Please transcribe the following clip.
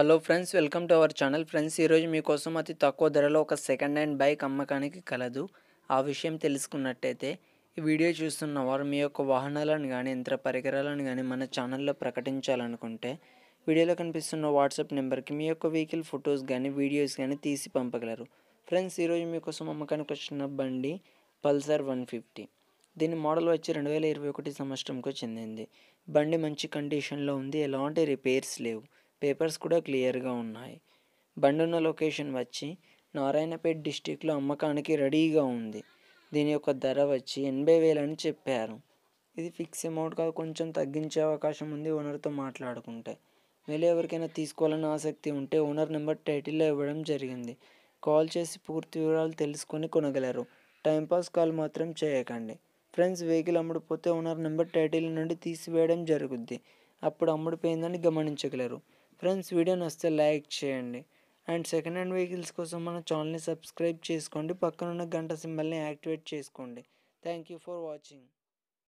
hello friends welcome to our channel friends ఈరోజు మీకోసం అతి తక్కువ ధరలో ఒక సెకండ్ హ్యాండ్ బైక్ అమ్మకానికి కలదు ఆ విషయం తెలుసుకున్నట్టయితే ఈ వీడియో చూస్తున్న వారు మీ యొక్క వాహనాలను కానీ యంత్ర పరికరాలను కానీ మన ఛానల్లో ప్రకటించాలనుకుంటే వీడియోలో కనిపిస్తున్న వాట్సాప్ నెంబర్కి మీ యొక్క వెహికల్ ఫొటోస్ కానీ వీడియోస్ కానీ తీసి పంపగలరు ఫ్రెండ్స్ ఈరోజు మీకోసం అమ్మకానికి వచ్చిన బండి పల్సర్ వన్ ఫిఫ్టీ దీని మోడల్ వచ్చి రెండు వేల ఇరవై ఒకటి సంవత్సరంకు చెందింది బండి మంచి కండిషన్లో ఉంది ఎలాంటి రిపేర్స్ లేవు పేపర్స్ కూడా క్లియర్గా ఉన్నాయి బండి ఉన్న లొకేషన్ వచ్చి నారాయణపేట్ డిస్టిక్లో అమ్మకానికి రెడీగా ఉంది దీని యొక్క ధర వచ్చి ఎనభై వేలు అని చెప్పారు ఇది ఫిక్స్ అమౌంట్ కాదు కొంచెం తగ్గించే అవకాశం ఉంది ఓనర్తో మాట్లాడుకుంటే వీళ్ళు ఎవరికైనా తీసుకోవాలని ఆసక్తి ఉంటే ఓనర్ నెంబర్ టైటిల్లో ఇవ్వడం జరిగింది కాల్ చేసి పూర్తి వివరాలు తెలుసుకొని కొనగలరు టైంపాస్ కాల్ మాత్రం చేయకండి ఫ్రెండ్స్ వెహికల్ అమ్ముడుపోతే ఓనర్ నెంబర్ టైటిల్ నుండి తీసివేయడం జరుగుద్ది అప్పుడు అమ్ముడిపోయిందని గమనించగలరు ఫ్రెండ్స్ వీడియో నచ్చితే లైక్ చేయండి అండ్ సెకండ్ హ్యాండ్ వెహికల్స్ కోసం మన ఛానల్ని సబ్స్క్రైబ్ చేసుకోండి పక్కనున్న గంట సింబల్ని యాక్టివేట్ చేసుకోండి థ్యాంక్ యూ ఫర్ వాచింగ్